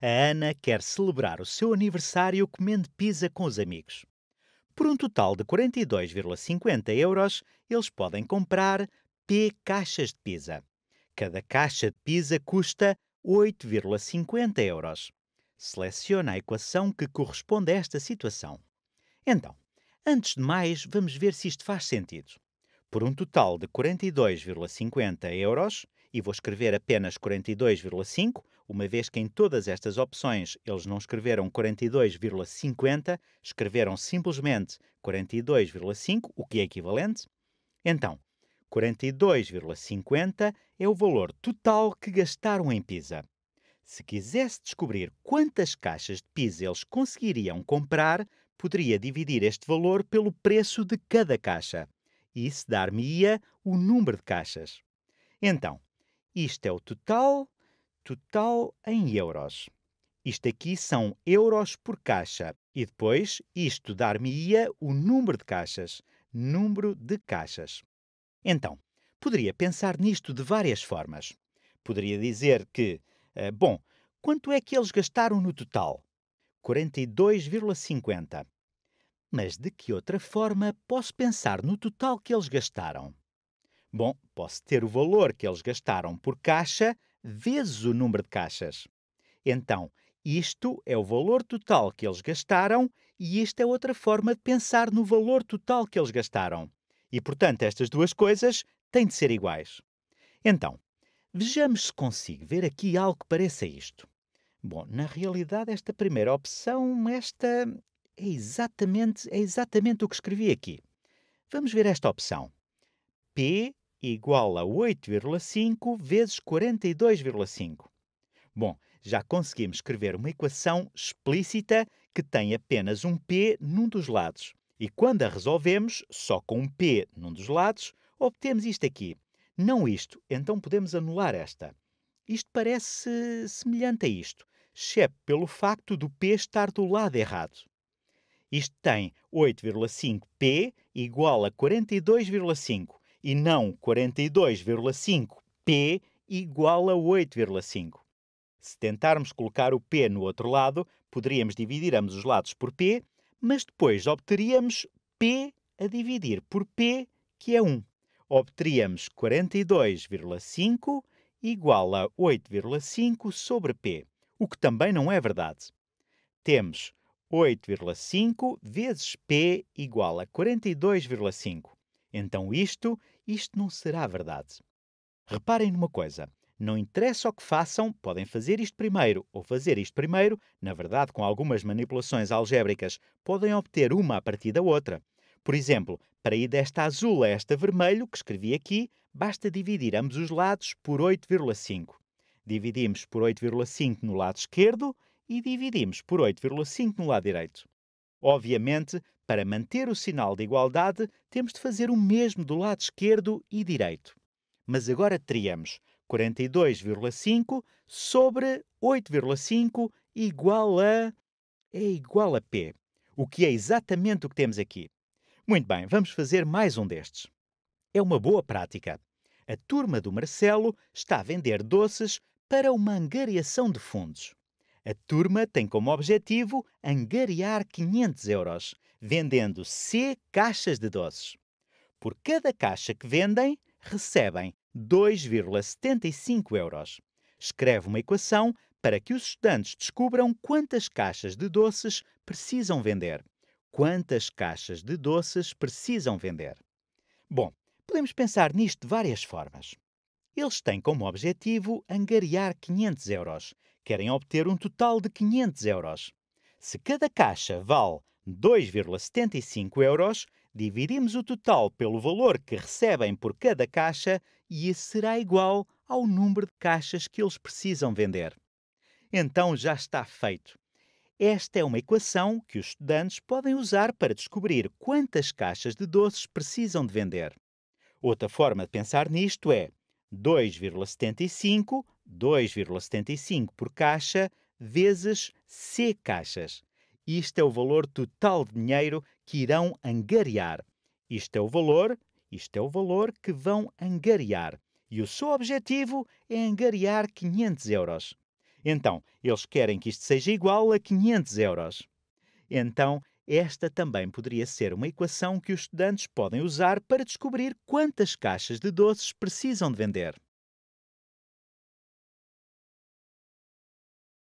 A Ana quer celebrar o seu aniversário comendo pizza com os amigos. Por um total de 42,50 euros, eles podem comprar P caixas de pizza. Cada caixa de pizza custa 8,50 euros. Seleciona a equação que corresponde a esta situação. Então, antes de mais, vamos ver se isto faz sentido. Por um total de 42,50 euros, e vou escrever apenas 42,5, uma vez que em todas estas opções eles não escreveram 42,50, escreveram simplesmente 42,5, o que é equivalente. Então, 42,50 é o valor total que gastaram em Pisa. Se quisesse descobrir quantas caixas de Pisa eles conseguiriam comprar, poderia dividir este valor pelo preço de cada caixa. E isso dar-me-ia o número de caixas. Então, isto é o total total em euros. Isto aqui são euros por caixa. E depois, isto dar-me-ia o número de caixas. Número de caixas. Então, poderia pensar nisto de várias formas. Poderia dizer que, eh, bom, quanto é que eles gastaram no total? 42,50. Mas de que outra forma posso pensar no total que eles gastaram? Bom, posso ter o valor que eles gastaram por caixa vezes o número de caixas. Então, isto é o valor total que eles gastaram e isto é outra forma de pensar no valor total que eles gastaram. E, portanto, estas duas coisas têm de ser iguais. Então, vejamos se consigo ver aqui algo que pareça isto. Bom, na realidade, esta primeira opção, esta é exatamente, é exatamente o que escrevi aqui. Vamos ver esta opção. P igual a 8,5 vezes 42,5. Bom, já conseguimos escrever uma equação explícita que tem apenas um p num dos lados. E quando a resolvemos, só com um p num dos lados, obtemos isto aqui. Não isto, então podemos anular esta. Isto parece semelhante a isto, exceto pelo facto do p estar do lado errado. Isto tem 8,5p igual a 42,5 e não 42,5 P igual a 8,5. Se tentarmos colocar o P no outro lado, poderíamos dividir ambos os lados por P, mas depois obteríamos P a dividir por P, que é 1. Obteríamos 42,5 igual a 8,5 sobre P, o que também não é verdade. Temos 8,5 vezes P igual a 42,5. Então isto, isto não será verdade. Reparem numa coisa. Não interessa o que façam, podem fazer isto primeiro ou fazer isto primeiro, na verdade, com algumas manipulações algébricas, podem obter uma a partir da outra. Por exemplo, para ir desta azul a esta vermelho, que escrevi aqui, basta dividir ambos os lados por 8,5. Dividimos por 8,5 no lado esquerdo e dividimos por 8,5 no lado direito. Obviamente, para manter o sinal de igualdade, temos de fazer o mesmo do lado esquerdo e direito. Mas agora teríamos 42,5 sobre 8,5 igual a. é igual a P. O que é exatamente o que temos aqui. Muito bem, vamos fazer mais um destes. É uma boa prática. A turma do Marcelo está a vender doces para uma angariação de fundos. A turma tem como objetivo angariar 500 euros, vendendo C caixas de doces. Por cada caixa que vendem, recebem 2,75 euros. Escreve uma equação para que os estudantes descubram quantas caixas de doces precisam vender. Quantas caixas de doces precisam vender? Bom, podemos pensar nisto de várias formas. Eles têm como objetivo angariar 500 euros, querem obter um total de 500 euros. Se cada caixa vale 2,75 euros, dividimos o total pelo valor que recebem por cada caixa e esse será igual ao número de caixas que eles precisam vender. Então já está feito. Esta é uma equação que os estudantes podem usar para descobrir quantas caixas de doces precisam de vender. Outra forma de pensar nisto é 2,75 2,75 por caixa vezes C caixas. Isto é o valor total de dinheiro que irão angariar. Isto é o valor, isto é o valor que vão angariar. E o seu objetivo é angariar 500 euros. Então, eles querem que isto seja igual a 500 euros. Então, esta também poderia ser uma equação que os estudantes podem usar para descobrir quantas caixas de doces precisam de vender.